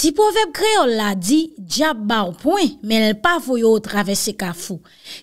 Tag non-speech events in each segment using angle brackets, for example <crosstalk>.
Ti povep kreol la di, dja ba ou pwen, men l pa fo yo travese ka fou.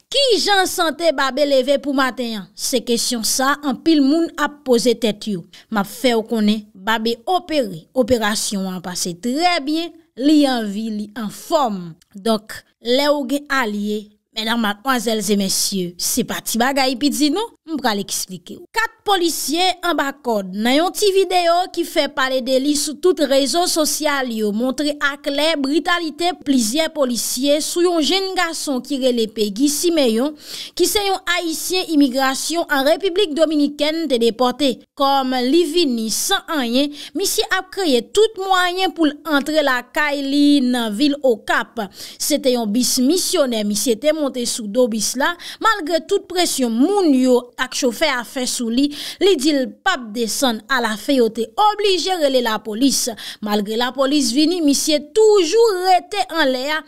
Ki jan sante babe leve pou matenyan? Se kesyon sa, an pil moun ap pose tet yo. Map fe ou kone, babe operi. Operasyon an pase tre bien, li an vi, li an form. Dok, le ou gen alie. Mè nan matmwazèl zè mèsyè, se pati bagay pidzi nou, mbra l'eksplike. Kat policyen an bakod, nan yon ti video ki fè pale de li sou tout rezon sosyal yo, montre ak lè britalite plizien policyen sou yon jen gason kire le pegi si meyon, ki se yon haisyen imigrasyon an republik dominiken te depote. Kom Livini san anyen, misye ap kreye tout mwanyen pou l'entre la kaili nan vil o kap. Se te yon bis misionè, misye te mwazèl. te sou do bis la. Malgre tout presyon moun yo ak chofe a fe sou li, li di l pap de san a la fe yo te oblige rele la polis. Malgre la polis vini, mi se toujou rete an le a.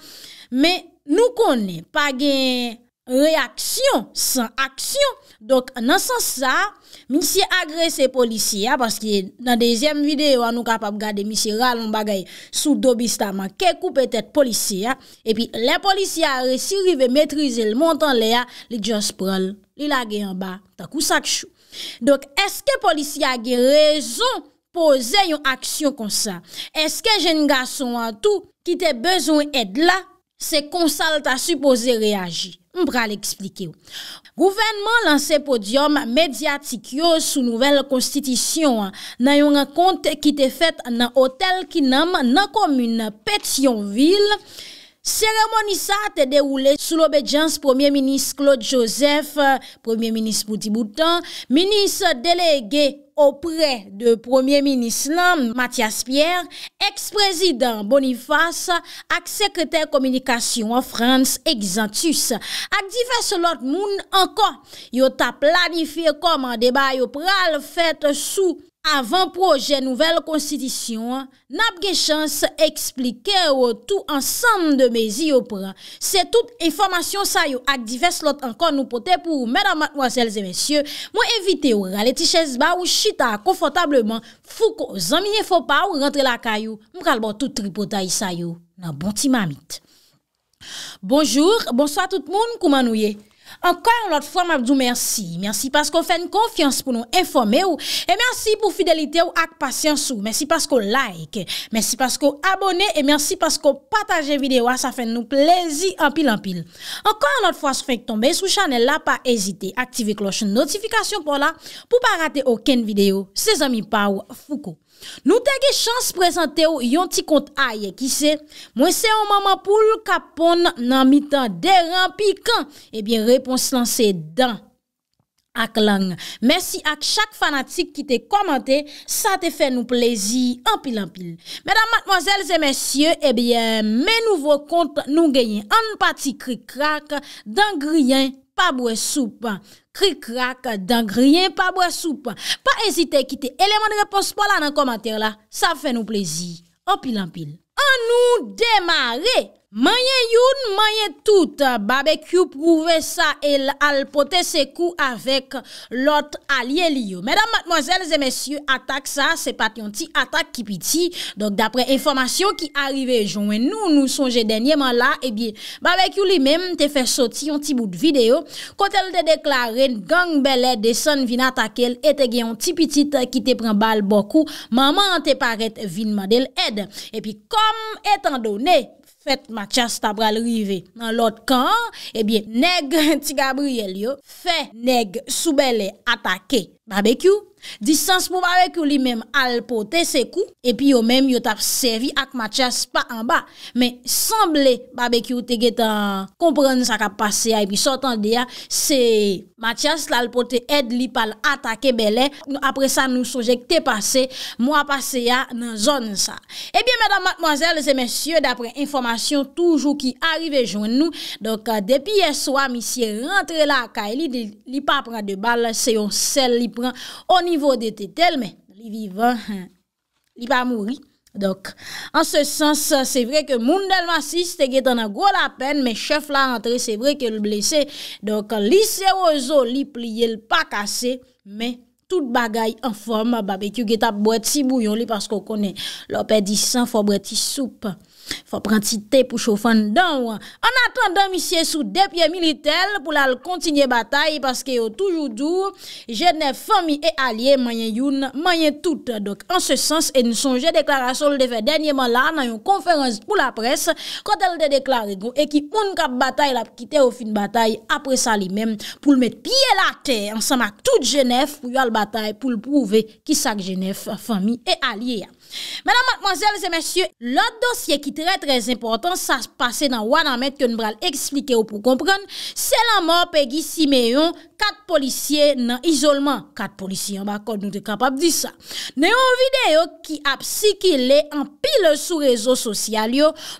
Me nou kon ne pa gen... reaksyon, san aksyon. Donk nan san sa, misi agrese polisi ya, paski nan dezyem videyo an nou kapap gade, misi ralon bagay sou dobi staman, kekou petet polisi ya, epi le polisi ya resiri ve metrize l montan le ya, li djan sprol, li la ge yon ba, takou sakchou. Donk eske polisi ya ge rezon pose yon aksyon kon sa? Eske jen gason an tou ki te bezon ed la, se konsal ta suppose reagi? Mbra li eksplike ou. Gouvenman lanse podyom mediatik yo sou nouvel konstitisyon. Nan yon akonte ki te fet nan otel kinam nan komune Petionville. Seremoni sa te deroule sou l'obedjans Premier Ministre Claude Joseph, Premier Ministre Poutiboutan, Ministre delegué aupre de Premier Ministre Lam Mathias Pierre, Ex-President Boniface ak Sekretèr Kommunikasyon France Exantus. Ak divers lot moun anka yota planifiye kom an deba yopral fèt sou moun. Avan proje nouvel konstidisyon, nap ge chans eksplike ou tou ansanm de mezi yo pran. Se tout informasyon sayo ak divers lot ankon nou pote pou mèdam matwansèl zè mèsyè, mwen evite ou ralè tichèz ba ou chita konfotableman fou ko zanmiye fò pa ou rentre la kayo. Mwen kalbo tout tripotay sayo nan bonti mamit. Bonjour, bonsoi tout moun koumanouye. Ankan anot fwa mabdou mersi, mersi pasko fèn konfians pou nou enfome ou, e mersi pou fidelite ou ak pasyans ou, mersi pasko like, mersi pasko abone, e mersi pasko pataje videwa ah, sa fèn nou plezi anpil anpil. Ankan anot fwa sou fèk tombe sou chanel la pa ezite, aktive kloche notifikasyon pou la, pou pa rate oken videyo, se zami pa ou fuko. Nou te ge chans prezante ou yon ti kont a ye ki se, mwen se ou maman pou l ka pon nan mi tan deran pi kan, ebyen repons lan se dan ak lang. Mersi ak chak fanatik ki te komante, sa te fe nou plezi anpil anpil. Medan matmozels e mersye, ebyen men nouvo kont nou genyen an pati kri krak dan griyen. Pabwe soupan, kri krak, dangriyen, pabwe soupan. Pa ezite kite eleman repos polan nan komater la. Sa fe nou plezi. Anpil anpil. An nou demare. Manye youn, manye tout, babek you prouve sa el alpote se kou avek lot alye liyo. Medan matmozèl zè mesyou atak sa, se pat yon ti atak ki piti. Dok dapre informasyon ki arrive jounen nou, nou sonje denyeman la, ebi eh babek you li mem te fe soti yon ti bout video kote el te deklare gang bele de son vin atakel et te gen yon ti piti ki te pren bal bokou maman te paret vinman del ed. E pi kom etan donè, Fet Matias Tabral rive nan lot kan, ebyen eh neg <laughs> ti Gabriel yo fe neg soubele atake. Mabek you? Disans pou bavek yo li menm alpote se kou Epi yo menm yo tap servi ak Matias pa anba Men semble bavek yo te getan kompran sa ka pase ya Epi sotan de ya se Matias lalpote ed li pal atake belen Apre sa nou sojek te pase Mwa pase ya nan zon sa Epi menm mwazel se mensyo Dapre informasyon toujou ki arrive joun nou euh, Depi ye swam si rentre la akay e Li pa pran de bal se yon sel li pran on Nivou de tetel men, li vivan, li pa mouri. Dok, an se sens, se vre ke moun del ma sis, te get an an gwo la pen, men chef la rentre, se vre ke l blese. Dok, li sero zo, li pliye l pa kase, men tout bagay an form, babekyo get ap bwet si bouyon li, pasko konen lopè di san, fò bwet si soupe. Fapran ti te pou chofan dan wan An atan damisye sou depye militel Pou la l kontinye batay Paske yo toujou dour Genèf, fami e alye mayen youn Mayen tout En se sens, en sonje deklarasyon Le devè denye man la nan yon konferans pou la pres Kot el deklaré E ki koun kap batay la pkite ou fin batay Apre sa li men pou l met piye la te An san mak tout Genèf Pou yo al batay pou l prouve Ki sak Genèf, fami e alye Madame, mademoiselles et messieurs, l'autre dossier qui est très très important, ça se passe dans un an, mais je ne vous l'explique pas pour comprendre, c'est la mort pegui si mes yon, 4 policiers nan isolement. 4 policiers, on ne peut pas dire ça. N'y a pas de vidéo qui a psikilé en pile sous réseau social.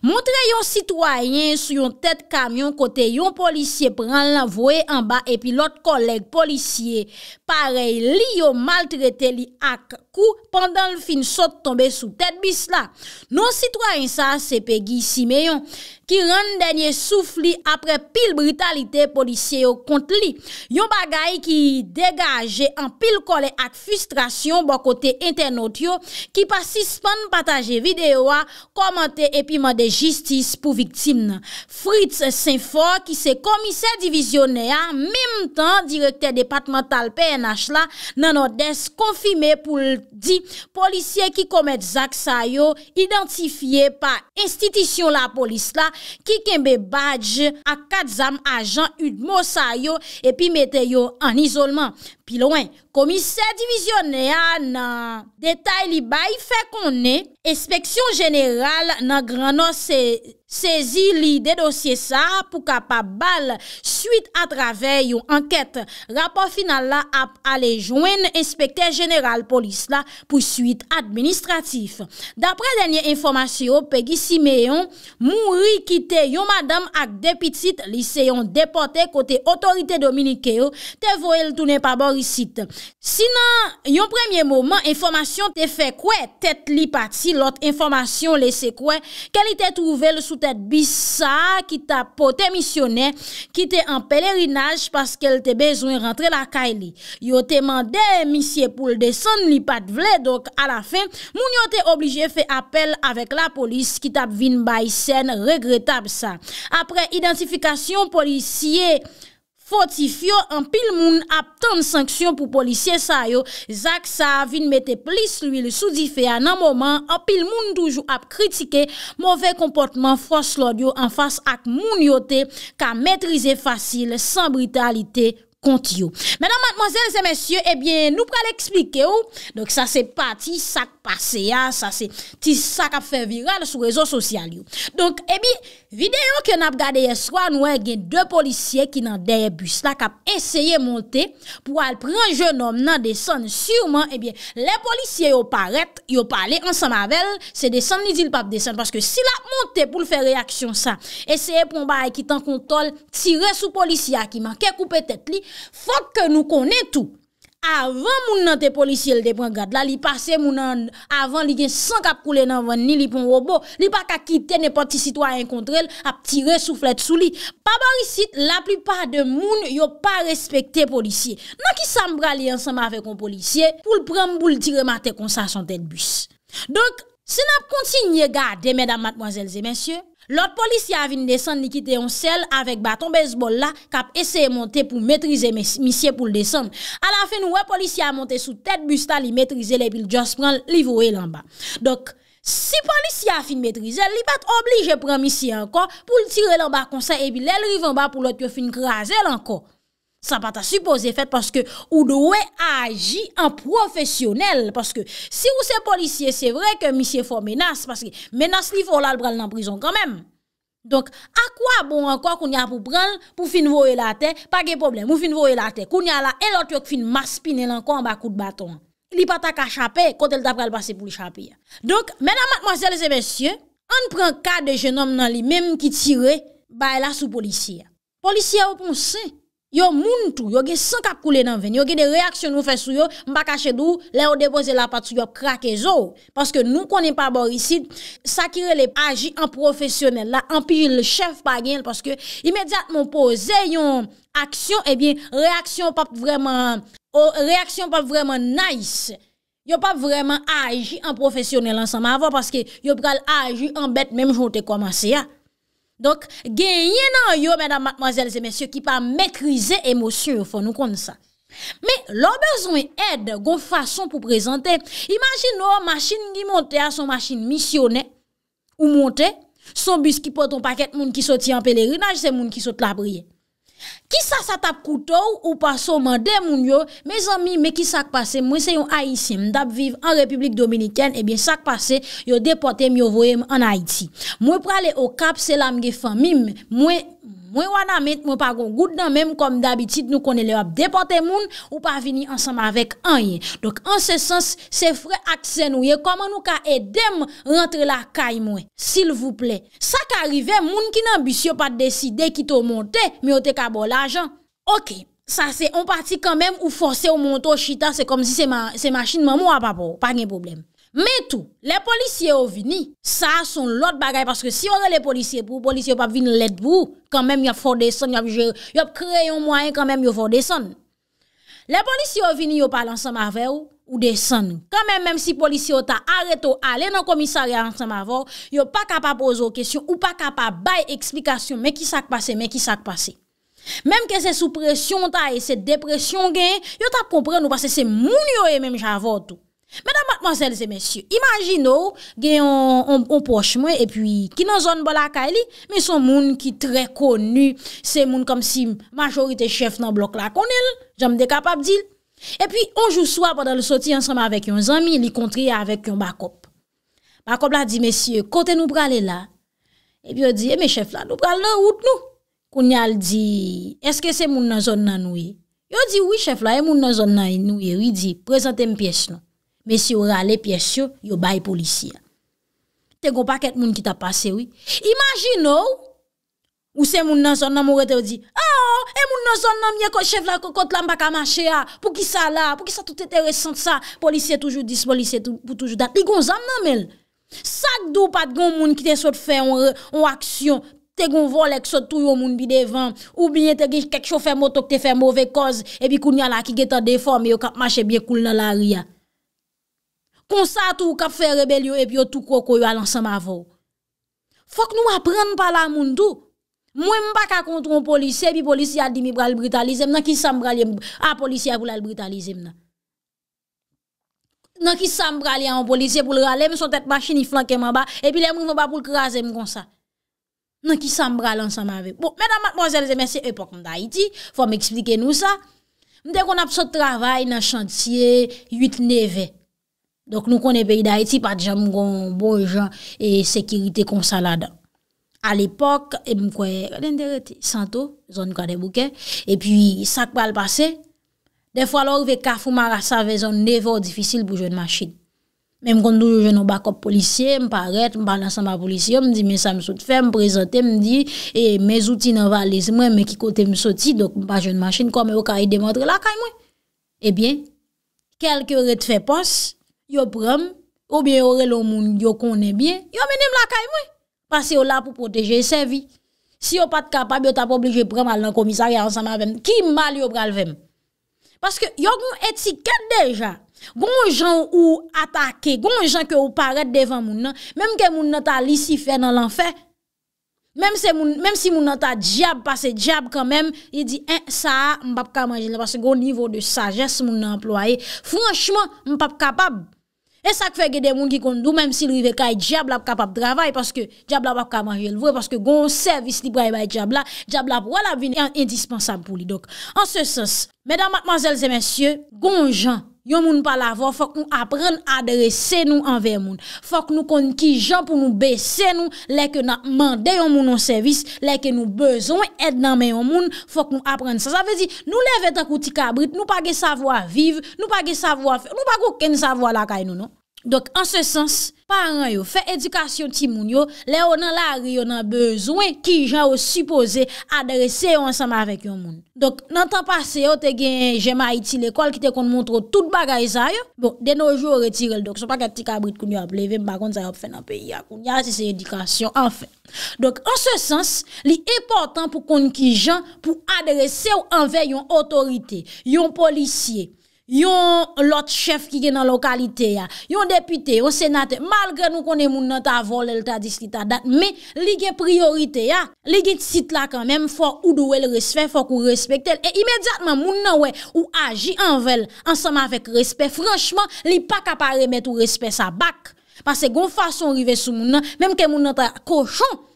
Montrez yon citoyen sous yon tête camion, côté yon policier prendre la voie en bas, et puis l'autre collègue policier. Pareil, li yon maltraité li ak kou pendant le fin de saut tomber sous Tedbis la, nou sitwoyen sa sepegi si meyon ki ren denye soufli apre pil britalite polisye yo kont li. Yo bagay ki degaje an pil kole ak frustrasyon bo kote internet yo, ki pasispan pataje videyo a komante epiman de jistis pou viktim nan. Fritz Sainfort ki se komise divisione a, mim tan direkte depatmental PNH la nan odes konfime pou di, polisye ki komet zak sa yo identifiye pa ilan, institisyon la polis la ki kembe badj akadzam ajan udmosa yo epi mete yo an isolman. pilouen. Komise divizyonè nan detay li bay fe konè, inspeksyon jeneral nan granò sezi li de dosye sa pou ka pa bal suite a travey yon anket rapor final la ap alejouen inspekte jeneral polis la pou suite administratif. Dapre denye informasyon, Peggy Simeon, mounri ki te yon madame ak depitit li seyon depote kote otorite dominike yo, te voel toune pabor Sinan yon premye mouman, informasyon te fe kwe? Tet li pati lot informasyon lese kwe? Kelite trouvel sou tet bis sa? Ki tap potemisyonè? Ki te an pelerinaj paskel te bezwen rentre la kay li? Yo te mandè misye pou l'desan li pat vle? Dok a la fin, moun yo te oblije fe apel avek la polis ki tap vin bay sen, regretab sa. Apre identifikasyon polisye... Foti fyo an pil moun ap tan sanksyon pou polisye sa yo, zak sa vin mette plis lwil sou di fe an an mouman, an pil moun doujou ap kritike, mouve komportman fwa slodyo an fwa ak moun yote, ka metrize fasil, san britalite. konti yo. Mèdèm mèdèm, mèdèm, mèdèm, mèdèm, nou pral explike yo. Donk sa se pati, sak pase ya, sa se ti sak ap fè viral sou rezo sosyal yo. Donk, ebi, videyo ki an ap gade ye swan, nou e gen dè policye ki nan dèye bus la kap esye monte pou al pran jenom nan desan sureman, ebi, le policye yo paret, yo pale, ansan mavel, se desan ni zil pap desan. Paske si la monte pou l fè reaksyon sa, esye pou mba e kitan kontol, tire sou policya ki man ke koupe tèt li, Fok ke nou konen tou, avan moun nan te polisye l de brangad la, li pase moun nan avan li gen sankap koule nan van ni li pon robo, li pa kakite ne poti sitwa yon kontrel ap ti resouflet sou li. Pa bari sit, la plupar de moun yo pa respekte polisye. Nan ki sa mbra li ansama ave kon polisye, pou l pran mboul di remate konsa son ten bus. Donk, se nap konti nye gade, mesdam matmwazelze mensyo, Lot polisi a vin desan li kite yon sel avek baton bezbol la kap eseye monte pou metrize misye pou l desan. A la fe nou we polisi a monte sou tet busta li metrize le bil jos pran li vowe lan ba. Dok si polisi a fin metrize li bat oblige pran misye anko pou l tire lan ba konsen e bil el rive an ba pou lot yo fin kreaze lan ko. San pa ta suppose fèt paske ou doè a agi an profesyonel. Paske si ou se polisye, se vre ke misye fò menas. Paske menas li fò lal bral nan prizon kanmèm. Donk, a kwa bon anko koun ya pou bral pou fin vò e la te? Pa gen problem, mou fin vò e la te. Koun ya la elot yok fin maspin elan kon ba kout baton. Li pa ta ka chapè kontel ta bral basè pou li chapè. Donk, mena matmansele se bensye, an pren ka de jenom nan li mèm ki tire, ba e la sou polisye. Polisye ou pou sè? Yo moun tou, yo ge san kap koule nan ven, yo ge de reaksyon nou fe sou yo, mba kache dou, le ou depoze la pat sou yo krake zo. Paske nou konen pa bor isi, sakire le aji an profesyonel la, an pi je le chef pa gen, paske imediat moun pose yon aksyon, ebyen eh reaksyon pap vreman nice. Yo pap vreman aji an profesyonel ansan ma avon, paske yo pral aji an bet menm jonte koman se ya. Donk genye nan yo mèdam matmazèl zè mèsyò ki pa mèkri zè e mòsyò fò nou kon sa. Mè lò bezon e ed gò fason pou prezante. Imagin nou a machin gi monte a son machin misyonè ou monte. Son biski poton pakèt moun ki soti an pelerinaj se moun ki soti labriye. Ki sa sa tap koutou ou pa soman demoun yo, me zan mi me ki sak pase, mwen se yon Aisyen mdap viv an Republik Dominiken, e ebyen sak pase, yo depote myo voye m an Aisyen. Mwen prale o kap selam ge fan, mwen... Mwen wana met mwen pa gon gout nan menm kom d'abitit nou konen lè wap depote moun ou pa vini ansam avèk an ye. Dok an se sens se fre akse nou ye koman nou ka edem rentre la kay mwen. Sil vou ple. Sa ka rive moun ki nan bisyo pa deside ki to monte mi o te ka bol ajan. Ok. Sa se on parti kan menm ou force ou monte ou chita se kom si se machin man mou apapou. Pa gen problem. Metou, le polisye yo vini, sa son lot bagay Paske si yo re le polisye pou, polisye yo pa vin let bou Kanmem yo for deson, yo kreyon mwayen kanmem yo for deson Le polisye yo vini, yo pa lan san ma ver ou deson Kanmem menm si polisye yo ta areto ale nan komisari lan san ma ver Yo pa kapa pozo kesyon ou pa kapa bay eksplikasyon Men ki sak pase, men ki sak pase Menm ke se sou presyon ta e se depresyon gen Yo ta kompren ou pase se moun yo e menm jan ver tout Madame, mademoiselles et messieurs, imaginez-vous qu'il y a un proche moins et puis qui n'en zone pas la caille, mais son moun qui est très connu, c'est moun comme si majorité chef n'en bloc la connaît, j'en me décapable d'il. Et puis, on joue soir pendant le sorti ensemble avec yon amis, il y contrit avec yon bakop. Bakop la dit, messieurs, kote nou pralé la? Et puis, yon dit, eh, mais chef la, nou pralé la out nou? Kounial di, est-ce que c'est moun nan zone nan noui? Yon di, oui, chef la, yon moun nan zone nan noui, yon di, prezentez m pièche nou. Men si yo rale piye syo, yo baye polisi ya. Te gwo pa ket moun ki ta pase wii. Imagine ou, ou se moun nan son nan moun rete ou di, aaa, ah, oh, e moun nan son nan mwen kote chev la kote la mbaka manche ya, ah, pou ki sa la, pou ki sa tout etere sent sa, polisiye toujou dis, polisiye pou toujou dat, li goun zam nan men. Sa d'ou pat goun moun ki te sot fè yon re, yon aksyon, te goun vol ek sot tou yon moun bi devan, ou bine te gwen kek chou fè mou to kote fè mou ve koz, e bi koun yala ki geta deforme, yo kap mache bie koul nan la r Kon sa tou kap fe rebel yo e pi yo tou koko yo alansan ma vou. Fok nou apren pa la moun tou. Mwen mba ka kontron polisye, pi polisye a dimi bral brutalizem, nan ki san bral yon polisye pou lal brutalizem nan. Nan ki san bral yon polisye pou lalem, son tet machini flankeman ba, epi lèm mwen ba pou lkrazem kon sa. Nan ki san bral alansan ma vou. Bon, mwen a matman zelze men se epok mda Haiti, fò m eksplike nou sa. Mden kon ap so travay nan chantye 8-9e. Donk nou konen peyi da iti pa dijan mgon bon jan e sekirite kon sa la dan. A l'epok, e mkwen, lende rete, santo, zon kade bouke, e pi sak pa l'pase, defo alor ve kafou marasa ve zon nevor difisil pou joun masin. Mem kon dou joun ou bakop polisye, mpa ret, mpa lan san ba polisye, mdi me sa msot fe, mprezote, mdi, e mez outi nan valize mwen, me ki kote msoti, donk mpa joun masin kon me wakari demotre la kaj mwen. E bien, kelke ret fe pos, yo pram, ou bien yo relon moun yo konnen bien, yo menem la kay mwen. Parce yo la pour protéger sa vie. Si yo pas capable, yo t'a obligé prendre à commissariat ensemble avec qui mal yo pral vem. Parce que yo gon étiquette déjà. Gon gens ou attaquer, gon gens que ou paraître devant moun nan, même que moun nan ta fait dans l'enfer. Même si moun même si moun nan ta diable passe diable quand même, il dit hein eh, ça m'pa pas manger parce que au niveau de sagesse moun nan employé, franchement m'pa capable E sak fe gede moun ki kondou, menm si l wivek ay diablap kapap dravay, paske diablap ap kamaryel vwe, paske goun servis libra e bay diablap, diablap wala vin, e an indispensab pou li. Dok, an se sens, mèdam matmazèl zè mèsyè, goun jan, Yon moun pa lavo, fok nou apren adrese nou anve moun. Fok nou kon ki jan pou nou besen nou, leke nan mande yon moun nou servis, leke nou bezon et nan men yon moun, fok nou apren sa. Sa vezi, nou lev et akouti kabrit, nou pa ge savwa vive, nou pa ge savwa fe, nou pa go ken savwa la kay nou nou. Dok, an se sens, paran yo, fe edikasyon ti moun yo, le ou nan la ri yo nan bezwen ki jan ou supose adrese ou ansama vek yon moun. Dok, nan tan pase yo te gen jema iti le kol ki te kon moun tro tout bagay zay yo, bon, den nou jou ou retirel. Dok, son pa gati kabrit koun yo ap leve, mba kon zay ap fè nan peyi ya koun, ya si se edikasyon, an fe. Dok, an se sens, li e portan pou kon ki jan pou adrese ou anve yon otorite, yon polisye. Yon lot chef ki gen an lokalite ya, yon depute, yon senate, malgre nou konen moun nan ta vol, el ta diskita dat, me li gen priorite ya, li gen sit la kanmem, fwa ou do el respect, fwa kou respect el, e imediatman moun nan we ou aji anvel, ansama vek respect, franchman, li pa kapare met ou respect sa bak, pase gon fason rive sou moun nan, menm ke moun nan ta kochon,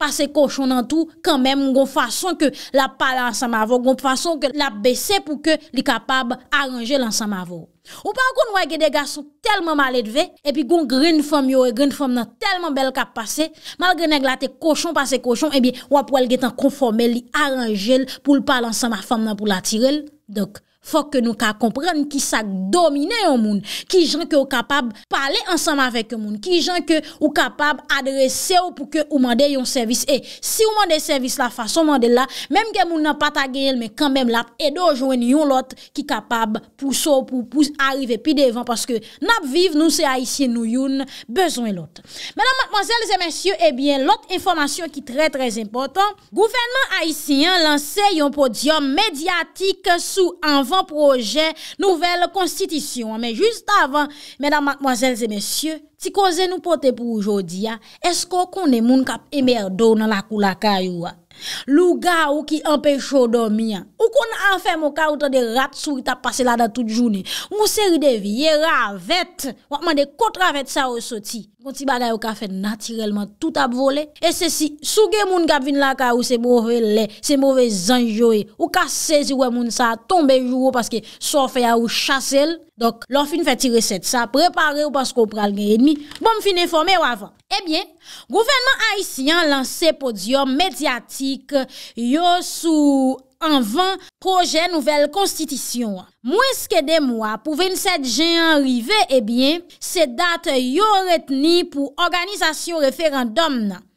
pa se koshon nan tou, kanmèm, ngon fason ke la pale ansan mavo, ngon fason ke la bese pou ke li kapab aranje lansan mavo. Ou pa akoun wè gè de gassou telman male dve, epi gong grin fòm yo, grin fòm nan telman bel kap pase, mal genè gè la te koshon, pa se koshon, ebi wè pou wè gè tan konforme li aranje l, pou l pale ansan ma fòm nan pou l atire l. Dok. Fok ke nou ka kompren ki sa domine yon moun Ki jan ke ou kapab pale ansam avek yon moun Ki jan ke ou kapab adrese ou pou ke ou mande yon servis E si ou mande servis la fason mande la Mem gen moun nan pata genyel Men kambem lap edo jwen yon lot Ki kapab pou sou pou pou arrive pi devan Paske nap viv nou se Aisyen nou yon Beson yon lot Menan matmanzèl zè mensyè Ebyen eh lot informasyon ki tre tre zimpotan Gouvenman Aisyen lanse yon podyom Medyatik sou anvek Nouvel projen, nouvel konstitisyon. Men, juste avant, mesdames, mademoiselles et messieurs, si konzen nou pote pou oujodi, esko konen moun kap emerdo nan lakou lakay ouwa? Louga ou ki anpechou domi, ou konen anfe mou karoutan de rat sou li tap pase la da tout jouni? Mouseri de viye ravet, wakman de kot ravet sa ou soti. Konti baday ou ka fe natirellman tout ap vole. E se si souge moun gabvin laka ou se mouve le, se mouve zanjowe, ou ka sezi wè moun sa tombe jou ou paske sofe ya ou chase l. Dok, lò fin fè ti reset sa, prepare ou paske ou pral gen enmi, bon fin informe ou avan. Ebyen, gouvernement haisyen lanse podium medyatik yo sou... anvan proje nouvel konstitisyon. Mweske de mwa pou 27 jan rive ebyen, eh se date yo retni pou organizasyon referandom nan.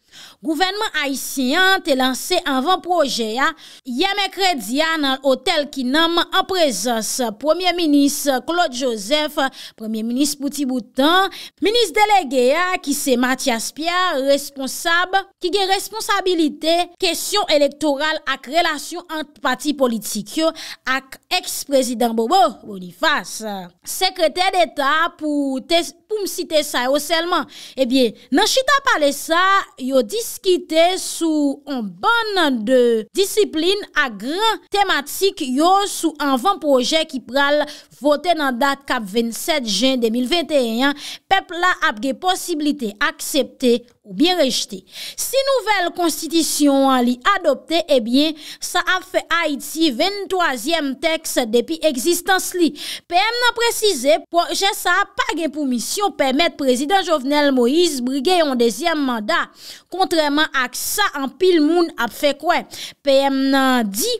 Gouvenmen Aisyen te lanse anvan proje ya. Yame kred ya nan hotel ki nam an prezans. Premier Minis Claude Joseph, Premier Minis Poutiboutan, Minis delege ya ki se Mathias Pierre, responsab, ki ge responsabilite kesyon elektoral ak relasyon an pati politik yo ak eks-prezident Bobo Boniface. Sekreter d'Etat pou tes... Ou msite sa yo selman? Ebyen, nan chita pale sa, yo diskite sou an ban nan de disiplin ak gran tematik yo sou an van proje ki pral vote nan dat kap 27 jen 2021, pep la apge posibilite aksepte posibilite. Ou bi rejte, si nouvel konstitisyon li adopte, ebyen, eh sa ap fe Haiti 23e tekst depi eksistans li. Pem nan prezise, proje sa ap pa gen pou misyon pemet prezident jovenel Moïse Brigay yon 2e mandat. Kontreman ak sa an pil moun ap fe kwen. Pem nan di,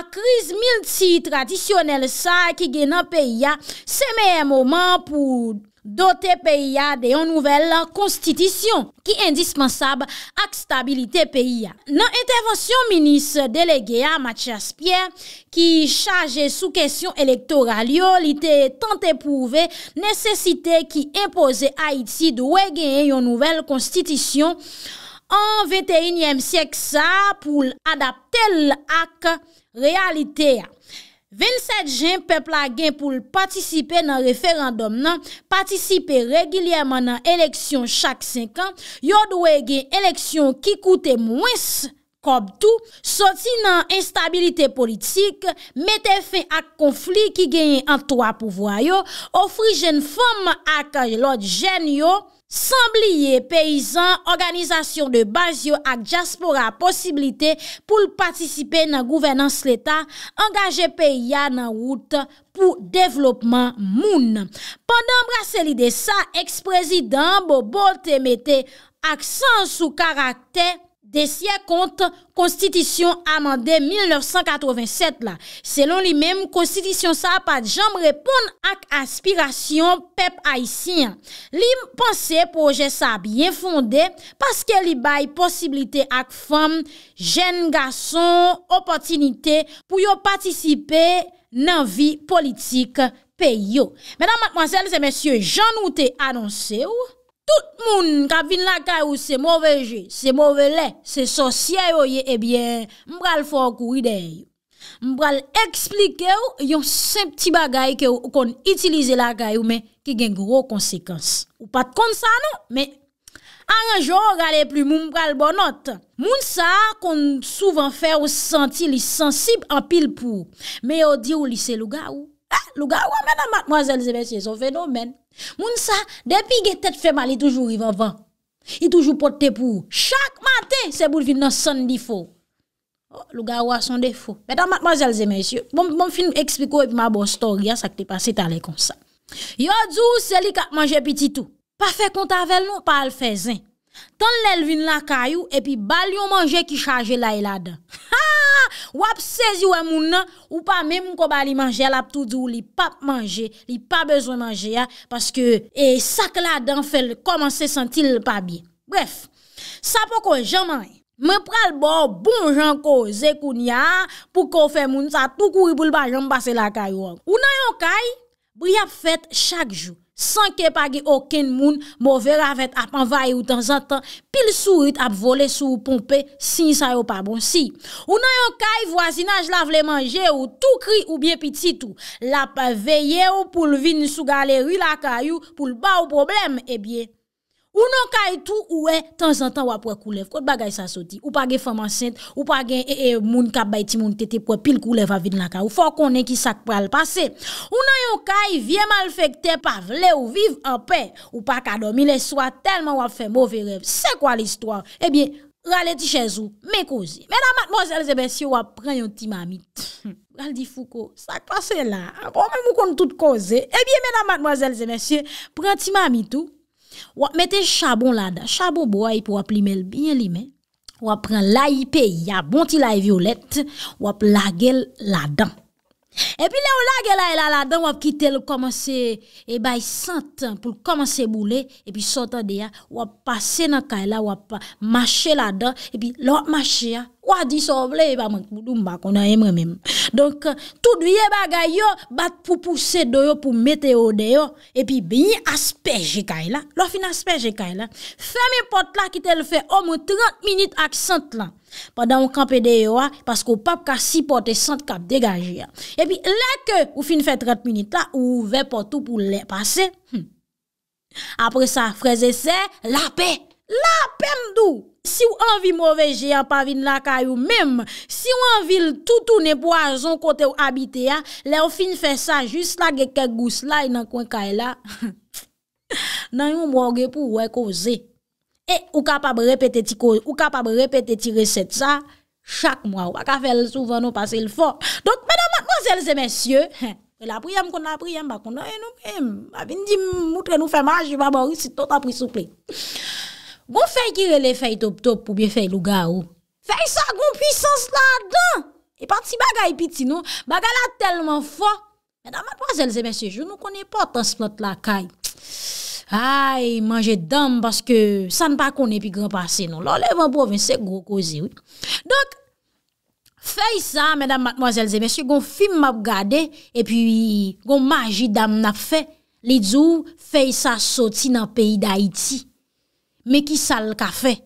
ak kriz mil ti tradisyonel sa ki gen an peya, semeye mouman pou... do te peyi ya de yon nouvel konstitisyon ki indispensab ak stabilite peyi ya. Nan intervensyon, minis delege ya Matias Pierre ki chaje sou kesyon elektoral yo, li te tante pouve nesesite ki impose Haiti do we genye yon nouvel konstitisyon an 21e syek sa pou adapte l ak realite ya. 27 jen pepla gen pou l patisipe nan referandom nan, patisipe regilyeman nan eleksyon chak 5 an, yo dwe gen eleksyon ki koute mwens kob tou, soti nan instabilite politik, mette fin ak konflik ki gen an 3 pouvwayo, ofri jen fom ak lot jen yo, Sambliye, peyizan, organizasyon de bazyo ak jaspora posibilite pou l patisipe nan gouvenans l eta, angaje pey ya nan wout pou devlopman moun. Pendan brase li de sa, eksprezidant bo bolte mete ak san sou karakte Desye kont konstitisyon amande 1987 la. Selon li menm konstitisyon sa pat jamb repon ak aspirasyon pep haisyen. Li mpense pouje sa bie fonde paske li bay posibilite ak fom jen gason opotinite pou yo patisipe nan vi politik pe yo. Menan mkmanzel se msye jan ou te anonse ou? Tout moun ka vin lakay ou se mouve je, se mouve le, se sosye yo ye, ebyen, eh mbral fokou idey. Mbral eksplike yo, yon se pti bagay ke yo kon itilize lakay ou men, ki gen gro konsekans. Ou pat kon sa nou, men, anjan jo gale pli mbral bonot. Moun sa kon souvan fè ou senti li sensib apil pou, men yo di ou li se louga ou. Eh, louga ou amè nan matmoazèl ze besye so fenomen. Moun sa, depi ge tet fe mali toujou riva van. I toujou pote te pou. Chak mate se boul vin nan san di fo. Oh, lou ga wwa son de fo. Metan matmazelze mensyo. Bon, bon film ekspliko epi ma bon story ya sa ki te pase tale kon sa. Yo djou seli kat manje pititou. Pa fe konta vel nou, pa al fe zin. Tan lèl vin la kayou, epi bal yon manje ki chaje lèl la dan. Ha! Wap sezi wè moun nan, ou pa mè moun ko bali manje, lèl ap toudou li pa manje, li pa bezwen manje ya, paske e, sak la dan fèl koman se sentil lèl pa biye. Bref, sa poko jaman, e. mè pral bo bon jan ko zekoun ya, pou ko fè moun sa tou kouri boul pa jan basè la kayou. Ou nan yon kay, bè yon fèt chak joun. Sanke pa ge oken moun, mou vera vet ap anvay ou dan zatan, pil sou rit ap vole sou ou pompe, sin sa yo pa bon si. Ou nan yon kay vwazinaj la vle manje ou, tou kri ou bie pitit ou, la pa veye ou pou lvin sou gale rilakay ou pou lba ou problem e bie. Ou nan yon kay tou, ouwe, tan zan tan wap wap wap koulev. Kote bagay sa soti. Ou pa gen foman sent, ou pa gen e, e, moun kabay ti moun tete wap wap pil koulev avid nan ka. Ou fò konen ki sak pral pase. Ou nan yon kay, vie mal fèk te pa vle ou viv an pe. Ou pa kadomile swa telman wap fè mouve rev. Se kwa l'histoire? Ebyen, eh rale ti chèzou, me koze. Mè nan madmozèl zè mèsyè, wap pran yon ti mami. Hmm. Al di fou ko, sak prase la. Ou bon, mè mou kon tout koze. Ebyen, mè nan madmozèl zè mèsyè, Wap mette chabon la dan, chabon bo wap li men, wap ren la yi pe, yabon ti la yi violet, wap lage la dan. Epi le ou lage la yi la la dan, wap kite l komanse, ebay 100 tan pou komanse boule, epi sotan de ya, wap pase nan kay la, wap mache la dan, epi l wap mache ya. Ou a disovle, e pa mwen koudou mbak, on a emre mwen mwen. Donk, euh, tout viye bagay yo, bat pou pousse do yo, pou meteo de yo, e pi bini aspej jekay la. Lo fin aspej jekay la. Femi pot la ki tel fe, o mwen 30 minit ak sent la, padan mwen kampe de yo a, paskou pap ka si pot e sent kap degaji ya. E pi la ke, ou fin fe 30 minit la, ou ouve pot ou pou le pase, apre sa freze se, la pe. La pèmdou, si ou anvi mwoveje a pavine lakay ou mèm, si ou anvil toutou ne boazon kote ou abite a, le ou fin fè sa jys la geke gous la inan e kwenkay la, <laughs> nan yon mwogue pou wè koze. E, ou kapab repete ti koze, ou kapab repete ti resep sa, chak mwaw, wak a fèl souvan nou pasil fò. Donk, mèdèl, mwazèl, zè mèsyè, l apriyèm kon apriyèm, bakon, a vin di mwoutre nou fèm a, jy vabori si ton apri souple. Gon fèy kirele fèy top top pou bè fèy louga ou. Fèy sa gon pwisans la dan. E pati bagay piti nou. Bagay la telman fò. Mèdam matmwazèl zè mèsyè, joun nou konè pot ansplot la kay. Ay, manje dam baske sa npa konè pi granpase nou. Lò lè van povin, se gro kozi ou. Dok, fèy sa mèdam matmwazèl zè mèsyè, goun film ap gade, e pi goun maji dam na fè, li djou fèy sa soti nan peyi da iti. Me ki sal ka fey.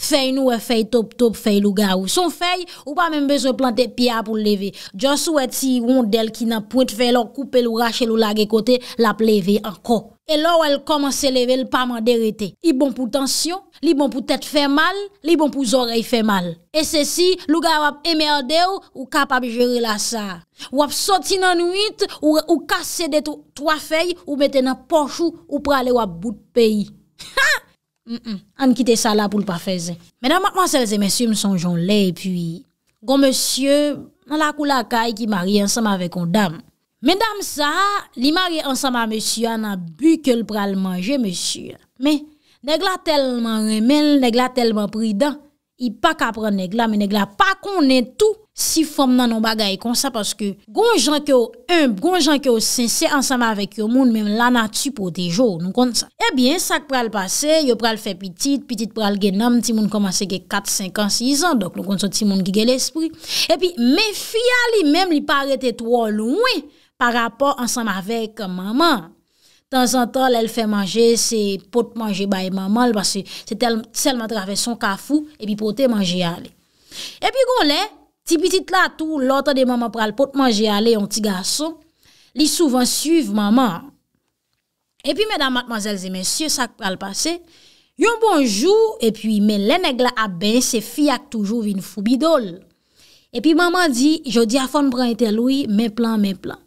Fey nou e fey top top fey luga ou. Son fey ou pa men bezon plante piya pou leve. Djan sou eti yon del ki nan pwet fey lor koupe lor rache lor lage kote lap leve anko. E lor ou el komanse leve lpaman derete. I bon pou tensyon, li bon pou tet fe mal, li bon pou zorey fe mal. E se si luga wap emerde ou, ou kapap jere la sa. Wap soti nan wite ou kase deto 3 fey ou meten nan ponchou ou prale wap bout peyi. Ha! An kite sa la pou l pa fezen Menam akman selze mesye msonjon le E puis Gon mesye nan la kou la kay ki mari An sama vek on dam Menam sa li mari an sama mesye An a bu ke l pral manje mesye Men neg la telman remen Neg la telman pridan I pa kapran negla, men negla pa konen tou si fom nan nou bagay kon sa, paske gon jan ke ou imb, gon jan ke ou sensè ansanm avèk yo moun, men lana tupo de jò, nou kon sa. Ebyen, eh sak pral pase, yo pral fè pitit, pitit pral genam, ti moun komanse gen 4, 5 an, 6 an, dok nou kon sa ti moun gigè l'espri. Ebyen, eh me fia li menm li parete two louni, par rapport ansanm avèk maman. Tan zantan lè l fè manje, se pot manje baye maman l parce se telman trafè son kafou e pi pote manje yale. E pi kon lè, ti pitit la tou, lotan de maman pral pot manje yale yon ti gason, li souvan suyv maman. E pi mèdam matmazèl zè mèsyè sak pral pase, yon bonjou e pi mè lè neg la abè se fiyak toujou vin fou bidol. E pi maman di, jodi a fon prantè loui, mè plan mè plan.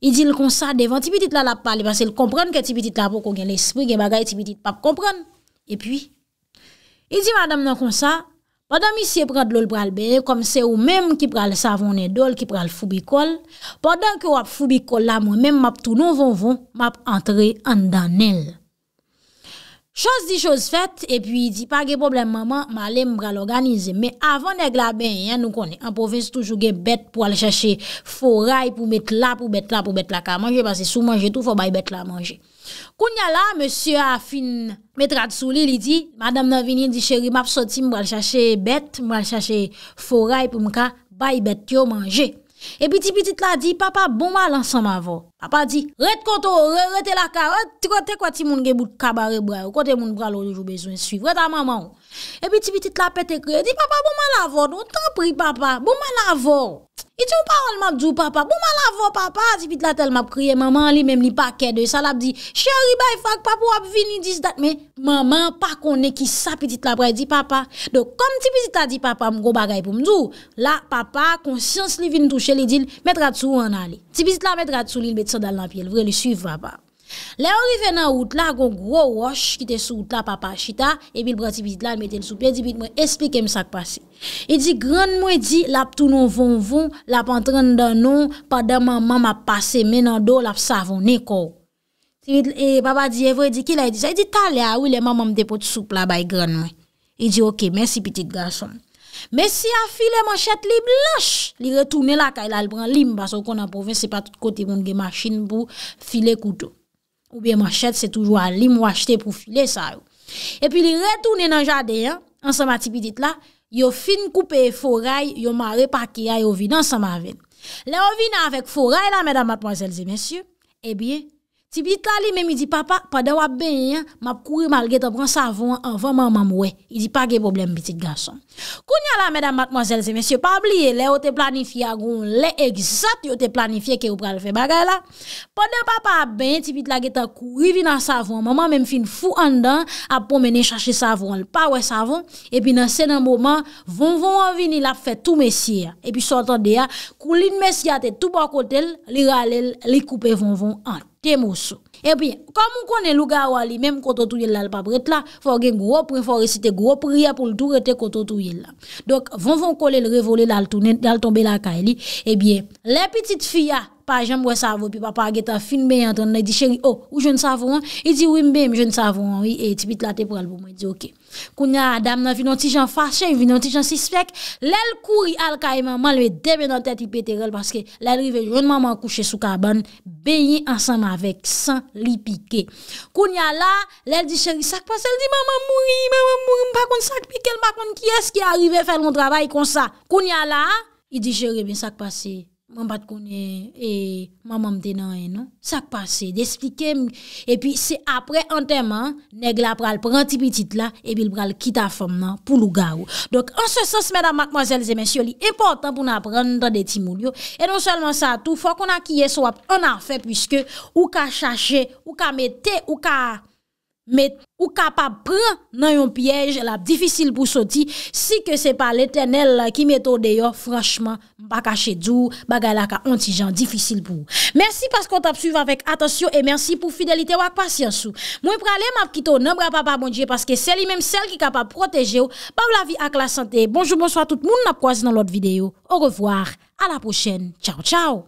I di l kon sa devan, ti bitit la la pali, basel kompran ke ti bitit la pou kon gen l espri gen bagay, ti bitit pap kompran. E pi, i di madame nan kon sa, madame si e prad lol pral beye, kom se ou menm ki pral savon edol, ki pral fubikol, padan ke wap fubikol la, mwen menm map tou nou von von, map antre an dan nel. Chos di chos fet, e pi di pa ge problem maman, ma le mbra l'organize. Me avon e glaben, yon nou konen, an pofese toujou ge bet pou al chache foray pou met la pou bet la pou bet la ka manje, pase sou manje tou fo bay bet la manje. Koun ya la, mese a fin metrat sou li li di, madame nan vini di cheri map soti mbra l chache bet, mbra l chache foray pou mka bay bet yo manje. E pitit-pitit la di, papa bon mal ansan ma vo. Papa di, ret koto, rete la ka, rete kote kote moun ge bout kabare bra yo, kote moun bra lo yojou bezwen suiv, reta maman yo. E bi tipi titla pete kriye, di papa bouman lavor, nou tan pri papa, bouman lavor, iti ou paran map djou papa, bouman lavor papa, tipi titla tel map kriye, maman li menm li pa kède, salap di, chèri bay fag, papou ap vini dis dat, me maman pa konè ki sa pi titla pre, di papa, do kom tipi titla di papa mgo bagay pou mdou, la papa konsyans li vini touche li dil, met ratou anali, tipi titla met ratou li li bet sa dal lampi, el vre li suiv vapa. Le orive nan wot la, gong wou wosh, kite sou wot la papa chita, e bil brati piti la, meten soupe, e di bit mwen espike msak pase. E di, gran mwen di, lap tou nou von von, lap antren dan nou, padan man mama pase, menan do, lap savon, nekou. E baba di evo, e di kila, e di sa, e di tala, a wile mama mdepote soupe la bay gran mwen. E di, oke, mwensi piti gason. Mwensi a file manchet li blash, li retoune la kaila, li bran limba, sou konan pou ven, se pa tout kote mwen ge machine pou file koutou. Ou biye mwachet, se toujwa li mwachete pou file sa ou. E pi li retounen an jade ya, an sa ma tipi dit la, yo fin koupe e forey yo ma repake a yo vin an sa ma vin. Le yo vin an avek forey la, medan matmwazelze, mwen sye, e biye... Ti pitit la li men mi di papa, pa de wap ben, map kuri mal geta pran savon an vaman mamwe. I di pa ge problem bitit gason. Koun ya la medan matmozelle se men sio pa bliye, le o te planifiye agon, le exat yo te planifiye ke ou pran fe bagay la. Pa de papa ben, ti pitit la geta kuri vi nan savon, maman men fin fou an dan ap pomenen chache savon, ap pomenen chache savon, epi nan senan mouman, von von avini la fe tou mesye. Epi sou atan de ya, e kou lin mesye ate tou bakotel, li ralel, li koupe von von an. Te mousou. Ebyen, kom moun kone louga wali, mem kontotouye lal papret la, fò gen gwo pre, fò resite gwo pre, ya pou ldou rete kontotouye la. Dok, von von kole lrevole lal tombe laka e li, ebyen, le pitit fiya, pas jambe ça, savon puis papa get un fin bien entendre dit chérie oh ou jeune savon il dit oui même jeune savon oui et puis là t'es pour pour moi dit OK kounya dame nan vinon ti jan fâché vinon ti jan suspect l'elle couri al kay maman le debe dans tête il péterel parce que l'arrivée jeune maman couché sous cabane baigné ensemble avec sang li piqué kounya là l'elle dit chérie ça passe elle dit maman mouri maman mouri pas kon ça piqué pas kon qui est-ce qui arrivé faire mon travail comme ça kounya là il dit chérie bien ça passé Mwen bat konye e mwaman mtenan enon. Sa k'pase, desplike mwen. E pi se apre anterman, neg la pral prantipitit la, e bil pral kita foman pou louga ou. Donk, anse sens mwen a mwazel zemensyo li, impotant pou nan aprendan deti moun yo. E donselman sa tou, fwa kon a kye so ap, an a fe pwiske, ou ka chache, ou ka mette, ou ka... Met ou kapap pran nan yon piyej, la, difisil pou soti, si ke se pa l'eternel ki meto deyo, franchman, baka chedou, baga la ka antijan, difisil pou. Mersi pas kon tap suyve avèk, atasyon, e mersi pou fidelite wak pas yansou. Mwen pralè map kitou, nan bra pa pa bon dje, paske seli menm sel ki kapap proteje ou, pa ou la vi ak la sante. Bonjou, bonsoy, tout moun nap kwazi nan lot videyo. Ou revoar, a la pochen, tchao tchao.